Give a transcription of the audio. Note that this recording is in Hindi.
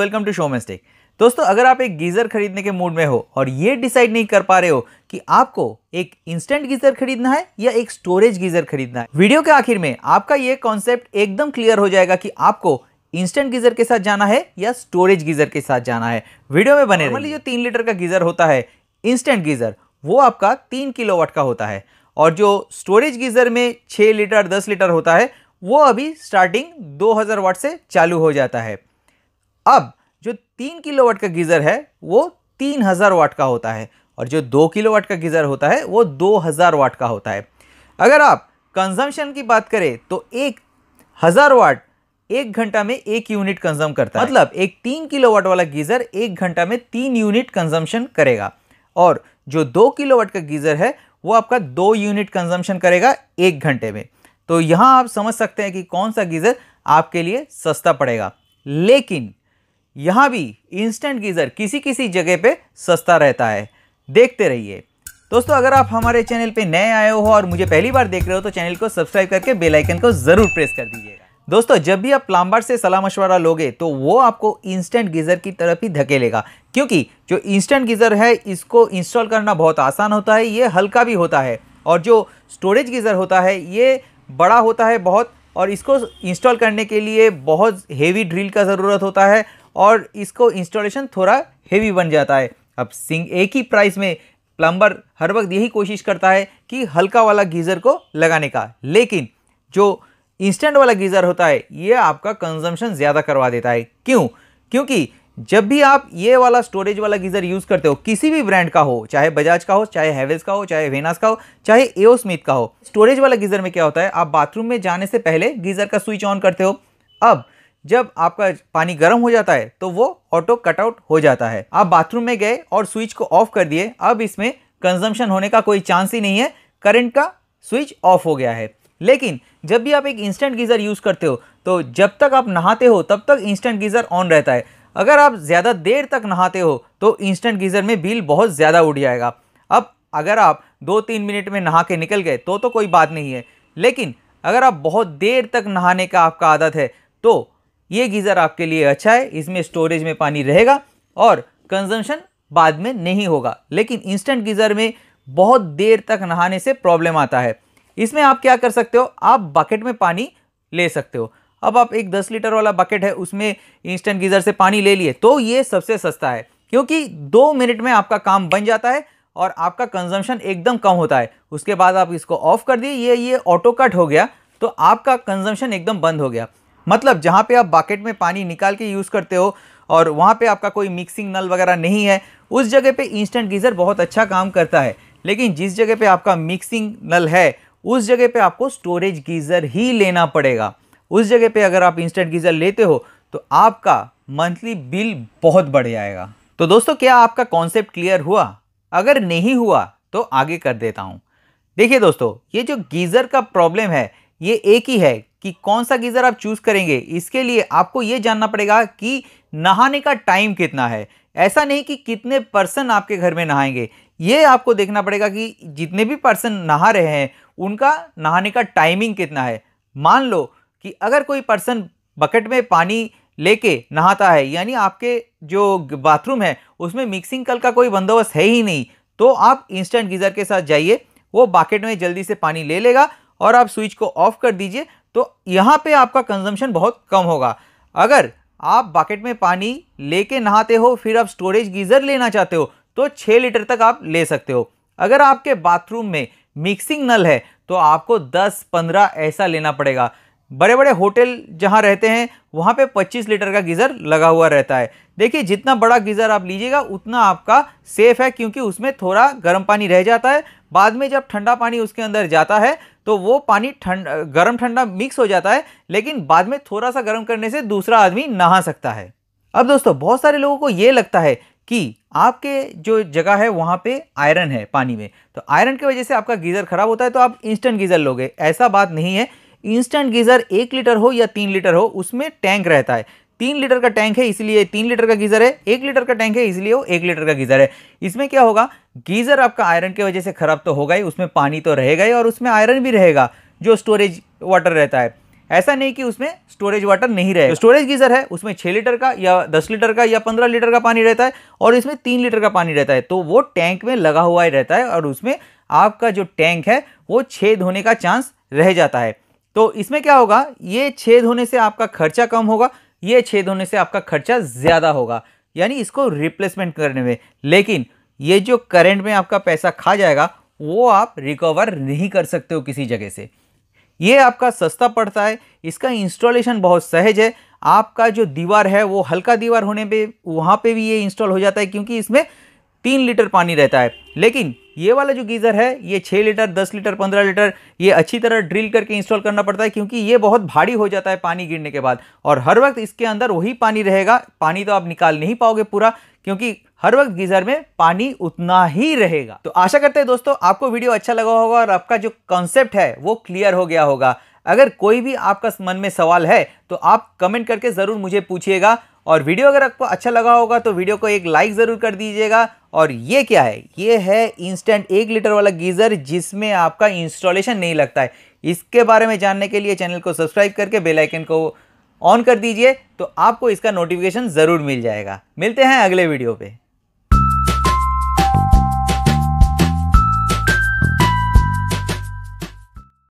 वेलकम टू शो मिस्टेक दोस्तों अगर आप एक गीज़र खरीदने के मूड में हो और ये डिसाइड नहीं कर पा रहे हो कि आपको एक इंस्टेंट गीज़र खरीदना है या एक स्टोरेज गीज़र खरीदना है वीडियो के आखिर में आपका ये कॉन्सेप्ट एकदम क्लियर हो जाएगा कि आपको इंस्टेंट गीजर के साथ जाना है या स्टोरेज गीजर के साथ जाना है वीडियो में बने रहिए जो तीन लीटर का गीजर होता है इंस्टेंट गीजर वो आपका तीन किलोवाट का होता है और जो स्टोरेज गीजर में छः लीटर दस लीटर होता है वो अभी स्टार्टिंग दो हज़ार वाट से चालू हो जाता है अब जो तीन किलो वाट का गीज़र है वो तीन हज़ार वाट का होता है और जो दो किलो वाट का गीज़र होता है वो दो हज़ार वाट का होता है अगर आप कंजम्पशन की बात करें तो एक हज़ार वाट एक घंटा में एक यूनिट कंजम करता है मतलब एक तीन किलो वाट वाला गीज़र एक घंटा में तीन यूनिट कंजम्पशन करेगा और जो दो किलो वाट का गीज़र है वो आपका दो यूनिट कंजम्पशन करेगा एक घंटे में तो यहाँ आप समझ सकते हैं कि कौन सा गीज़र आपके लिए सस्ता पड़ेगा लेकिन यहाँ भी इंस्टेंट गीज़र किसी किसी जगह पे सस्ता रहता है देखते रहिए दोस्तों अगर आप हमारे चैनल पे नए आए हो और मुझे पहली बार देख रहे हो तो चैनल को सब्सक्राइब करके बेल आइकन को ज़रूर प्रेस कर दीजिएगा दोस्तों जब भी आप प्लाम्बर से सलाह मशवरा लोगे तो वो आपको इंस्टेंट गीज़र की तरफ ही धकेलेगा क्योंकि जो इंस्टेंट गीज़र है इसको इंस्टॉल करना बहुत आसान होता है ये हल्का भी होता है और जो स्टोरेज गीज़र होता है ये बड़ा होता है बहुत और इसको इंस्टॉल करने के लिए बहुत हेवी ड्रिल का ज़रूरत होता है और इसको इंस्टॉलेशन थोड़ा हेवी बन जाता है अब सिंग एक ही प्राइस में प्लम्बर हर वक्त यही कोशिश करता है कि हल्का वाला गीज़र को लगाने का लेकिन जो इंस्टेंट वाला गीज़र होता है ये आपका कंजम्पशन ज़्यादा करवा देता है क्यों क्योंकि जब भी आप ये वाला स्टोरेज वाला गीज़र यूज़ करते हो किसी भी ब्रांड का हो चाहे बजाज का हो चाहे हैवेज का हो चाहे वेनास का हो चाहे एओ स्मिथ का हो स्टोरेज वाला गीज़र में क्या होता है आप बाथरूम में जाने से पहले गीज़र का स्विच ऑन करते हो अब जब आपका पानी गर्म हो जाता है तो वो ऑटो कटआउट हो जाता है आप बाथरूम में गए और स्विच को ऑफ कर दिए अब इसमें कंजम्पशन होने का कोई चांस ही नहीं है करंट का स्विच ऑफ हो गया है लेकिन जब भी आप एक इंस्टेंट गीज़र यूज़ करते हो तो जब तक आप नहाते हो तब तक इंस्टेंट गीज़र ऑन रहता है अगर आप ज़्यादा देर तक नहाते हो तो इंस्टेंट गीज़र में बिल बहुत ज़्यादा उठ जाएगा अब अगर आप दो तीन मिनट में नहा के निकल गए तो तो कोई बात नहीं है लेकिन अगर आप बहुत देर तक नहाने का आपका आदत है तो ये गीज़र आपके लिए अच्छा है इसमें स्टोरेज में पानी रहेगा और कंजम्पशन बाद में नहीं होगा लेकिन इंस्टेंट गीज़र में बहुत देर तक नहाने से प्रॉब्लम आता है इसमें आप क्या कर सकते हो आप बकेट में पानी ले सकते हो अब आप एक दस लीटर वाला बकेट है उसमें इंस्टेंट गीज़र से पानी ले लिए तो ये सबसे सस्ता है क्योंकि दो मिनट में आपका काम बन जाता है और आपका कंजम्पशन एकदम कम होता है उसके बाद आप इसको ऑफ कर दिए ये ये ऑटो कट हो गया तो आपका कंजम्पशन एकदम बंद हो गया मतलब जहाँ पे आप बाकेट में पानी निकाल के यूज़ करते हो और वहाँ पे आपका कोई मिक्सिंग नल वगैरह नहीं है उस जगह पे इंस्टेंट गीज़र बहुत अच्छा काम करता है लेकिन जिस जगह पे आपका मिक्सिंग नल है उस जगह पे आपको स्टोरेज गीज़र ही लेना पड़ेगा उस जगह पे अगर आप इंस्टेंट गीज़र लेते हो तो आपका मंथली बिल बहुत बढ़ जाएगा तो दोस्तों क्या आपका कॉन्सेप्ट क्लियर हुआ अगर नहीं हुआ तो आगे कर देता हूँ देखिए दोस्तों ये जो गीज़र का प्रॉब्लम है ये एक ही है कि कौन सा गीज़र आप चूज़ करेंगे इसके लिए आपको ये जानना पड़ेगा कि नहाने का टाइम कितना है ऐसा नहीं कि कितने पर्सन आपके घर में नहाएंगे ये आपको देखना पड़ेगा कि जितने भी पर्सन नहा रहे हैं उनका नहाने का टाइमिंग कितना है मान लो कि अगर कोई पर्सन बकेट में पानी लेके नहाता है यानी आपके जो बाथरूम है उसमें मिक्सिंग कल का कोई बंदोबस्त है ही नहीं तो आप इंस्टेंट गीज़र के साथ जाइए वो बाकेट में जल्दी से पानी ले लेगा और आप स्विच को ऑफ कर दीजिए तो यहाँ पे आपका कंजम्पशन बहुत कम होगा अगर आप बाकेट में पानी लेके नहाते हो फिर आप स्टोरेज गीज़र लेना चाहते हो तो 6 लीटर तक आप ले सकते हो अगर आपके बाथरूम में मिक्सिंग नल है तो आपको 10-15 ऐसा लेना पड़ेगा बड़े बड़े होटल जहाँ रहते हैं वहाँ पे 25 लीटर का गीज़र लगा हुआ रहता है देखिए जितना बड़ा गीज़र आप लीजिएगा उतना आपका सेफ़ है क्योंकि उसमें थोड़ा गर्म पानी रह जाता है बाद में जब ठंडा पानी उसके अंदर जाता है तो वो पानी ठंड गर्म ठंडा मिक्स हो जाता है लेकिन बाद में थोड़ा सा गर्म करने से दूसरा आदमी नहा सकता है अब दोस्तों बहुत सारे लोगों को ये लगता है कि आपके जो जगह है वहाँ पे आयरन है पानी में तो आयरन की वजह से आपका गीज़र ख़राब होता है तो आप इंस्टेंट गीज़र लोगे ऐसा बात नहीं है इंस्टेंट गीज़र एक लीटर हो या तीन लीटर हो उसमें टैंक रहता है तीन लीटर का टैंक है इसलिए तीन लीटर का गीज़र है एक लीटर का टैंक है इसलिए वो एक लीटर का गीज़र है इसमें क्या होगा गीज़र आपका आयरन की वजह से ख़राब तो होगा ही उसमें पानी तो रहेगा ही और उसमें आयरन भी रहेगा जो स्टोरेज वाटर रहता है ऐसा नहीं कि उसमें स्टोरेज वाटर नहीं रहेगा स्टोरेज गीज़र है उसमें छः लीटर का या दस लीटर का या पंद्रह लीटर का पानी रहता है और इसमें तीन लीटर का पानी रहता है तो वो टैंक में लगा हुआ ही रहता है और उसमें आपका जो टैंक है वो छेद होने का चांस रह जाता है तो इसमें क्या होगा ये छेद होने से आपका खर्चा कम होगा ये छेद होने से आपका खर्चा ज़्यादा होगा यानी इसको रिप्लेसमेंट करने में लेकिन ये जो करंट में आपका पैसा खा जाएगा वो आप रिकवर नहीं कर सकते हो किसी जगह से ये आपका सस्ता पड़ता है इसका इंस्टॉलेशन बहुत सहज है आपका जो दीवार है वो हल्का दीवार होने पे वहाँ पे भी ये इंस्टॉल हो जाता है क्योंकि इसमें तीन लीटर पानी रहता है लेकिन ये वाला जो गीज़र है ये छः लीटर दस लीटर पंद्रह लीटर ये अच्छी तरह ड्रिल करके इंस्टॉल करना पड़ता है क्योंकि ये बहुत भारी हो जाता है पानी गिरने के बाद और हर वक्त इसके अंदर वही पानी रहेगा पानी तो आप निकाल नहीं पाओगे पूरा क्योंकि हर वक्त गीजर में पानी उतना ही रहेगा तो आशा करते हैं दोस्तों आपको वीडियो अच्छा लगा होगा और आपका जो कॉन्सेप्ट है वो क्लियर हो गया होगा अगर कोई भी आपका मन में सवाल है तो आप कमेंट करके ज़रूर मुझे पूछिएगा और वीडियो अगर आपको अच्छा लगा होगा तो वीडियो को एक लाइक ज़रूर कर दीजिएगा और ये क्या है ये है इंस्टेंट एक लीटर वाला गीज़र जिसमें आपका इंस्टॉलेशन नहीं लगता है इसके बारे में जानने के लिए चैनल को सब्सक्राइब करके बेल आइकन को ऑन कर दीजिए तो आपको इसका नोटिफिकेशन ज़रूर मिल जाएगा मिलते हैं अगले वीडियो पे